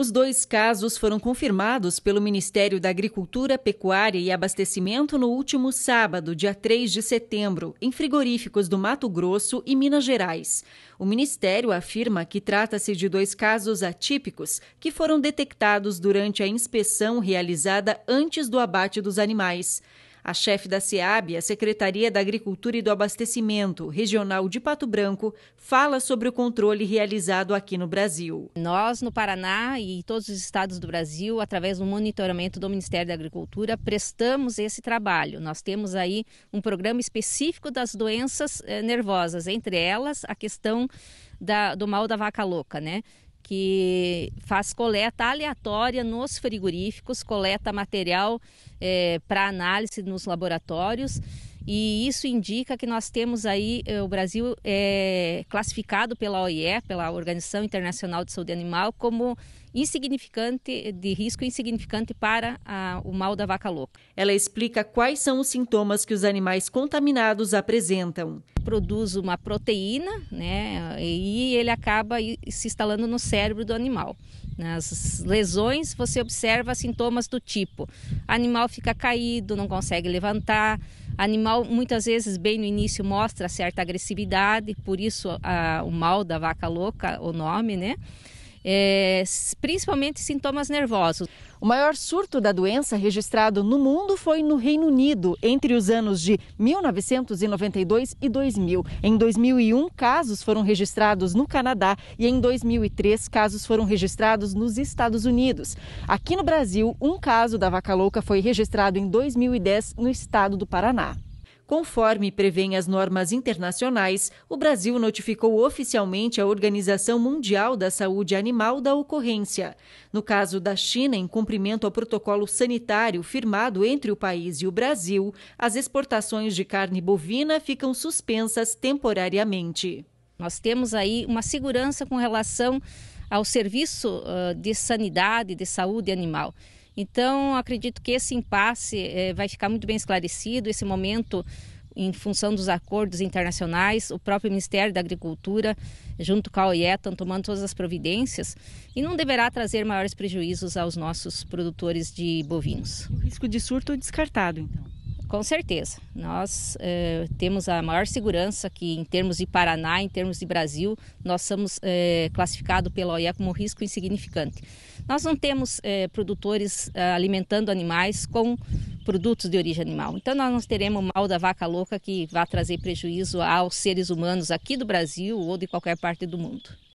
Os dois casos foram confirmados pelo Ministério da Agricultura, Pecuária e Abastecimento no último sábado, dia 3 de setembro, em frigoríficos do Mato Grosso e Minas Gerais. O Ministério afirma que trata-se de dois casos atípicos que foram detectados durante a inspeção realizada antes do abate dos animais. A chefe da SEAB, a Secretaria da Agricultura e do Abastecimento Regional de Pato Branco, fala sobre o controle realizado aqui no Brasil. Nós, no Paraná e todos os estados do Brasil, através do monitoramento do Ministério da Agricultura, prestamos esse trabalho. Nós temos aí um programa específico das doenças eh, nervosas, entre elas a questão da, do mal da vaca louca, né? que faz coleta aleatória nos frigoríficos, coleta material é, eh, para análise nos laboratórios e isso indica que nós temos aí eh, o Brasil é, classificado pela OIE, pela Organização Internacional de Saúde Animal, como insignificante eh, de risco insignificante para a, o mal da vaca louca. Ela explica quais são os sintomas que os animais contaminados apresentam. Produz uma proteína, né, e ele acaba se instalando no cérebro do animal. Nas lesões, você observa sintomas do tipo: animal fica caído, não consegue levantar, animal muitas vezes, bem no início, mostra certa agressividade, por isso a, o mal da vaca louca, o nome, né? é, principalmente sintomas nervosos. O maior surto da doença registrado no mundo foi no Reino Unido, entre os anos de 1992 e 2000. Em 2001, casos foram registrados no Canadá e em 2003, casos foram registrados nos Estados Unidos. Aqui no Brasil, um caso da vaca louca foi registrado em 2010 no estado do Paraná. Conforme prevêem as normas internacionais, o Brasil notificou oficialmente a Organização Mundial da Saúde Animal da ocorrência. No caso da China, em cumprimento ao protocolo sanitário firmado entre o país e o Brasil, as exportações de carne bovina ficam suspensas temporariamente. Nós temos aí uma segurança com relação ao serviço de sanidade, de saúde animal. Então, acredito que esse impasse eh, vai ficar muito bem esclarecido, esse momento em função dos acordos internacionais, o próprio Ministério da Agricultura, junto com a OIE, estão tomando todas as providências e não deverá trazer maiores prejuízos aos nossos produtores de bovinos. O risco de surto descartado, então? Com certeza. Nós eh, temos a maior segurança que, em termos de Paraná, em termos de Brasil, nós somos eh, classificados pela OIE como risco insignificante. Nós não temos eh, produtores eh, alimentando animais com produtos de origem animal. Então, nós não teremos mal da vaca louca que vá trazer prejuízo aos seres humanos aqui do Brasil ou de qualquer parte do mundo.